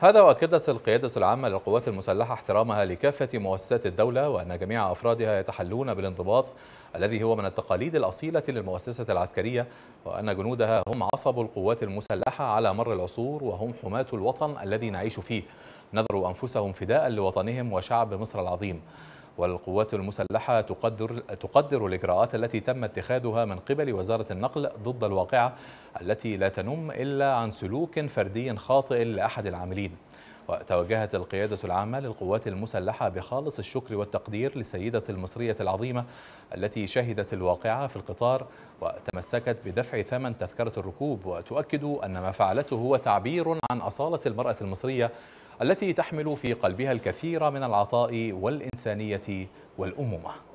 هذا وأكدت القيادة العامة للقوات المسلحة احترامها لكافة مؤسسات الدولة وأن جميع أفرادها يتحلون بالانضباط الذي هو من التقاليد الأصيلة للمؤسسة العسكرية وأن جنودها هم عصب القوات المسلحة على مر العصور وهم حماة الوطن الذي نعيش فيه نذروا أنفسهم فداء لوطنهم وشعب مصر العظيم والقوات المسلحة تقدر, تقدر الإجراءات التي تم اتخاذها من قبل وزارة النقل ضد الواقعة التي لا تنم إلا عن سلوك فردي خاطئ لأحد العاملين وتوجهت القيادة العامة للقوات المسلحة بخالص الشكر والتقدير للسيدة المصرية العظيمة التي شهدت الواقعة في القطار وتمسكت بدفع ثمن تذكرة الركوب وتؤكد أن ما فعلته هو تعبير عن أصالة المرأة المصرية التي تحمل في قلبها الكثير من العطاء والإنسانية والأمومة